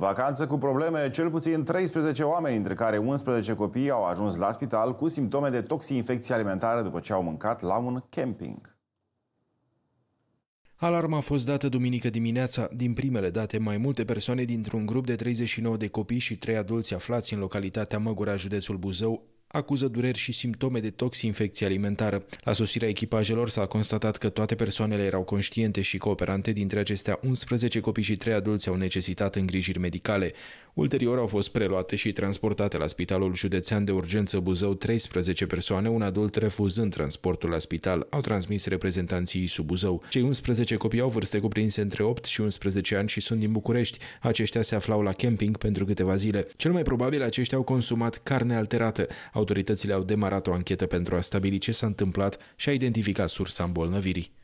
Vacanță cu probleme, cel puțin 13 oameni, dintre care 11 copii au ajuns la spital cu simptome de toxinfecție alimentară după ce au mâncat la un camping. Alarma a fost dată duminică dimineața. Din primele date, mai multe persoane dintr-un grup de 39 de copii și 3 adulți aflați în localitatea Măgura, județul Buzău, acuză dureri și simptome de toxinfecție alimentară. La sosirea echipajelor s-a constatat că toate persoanele erau conștiente și cooperante, dintre acestea 11 copii și 3 adulți au necesitat îngrijiri medicale. Ulterior au fost preluate și transportate la Spitalul Județean de Urgență Buzău 13 persoane, un adult refuzând transportul la spital, au transmis reprezentanții sub Buzău. Cei 11 copii au vârste cuprinse între 8 și 11 ani și sunt din București. Aceștia se aflau la camping pentru câteva zile. Cel mai probabil aceștia au consumat carne alterată. Autoritățile au demarat o anchetă pentru a stabili ce s-a întâmplat și a identificat sursa îmbolnăvirii.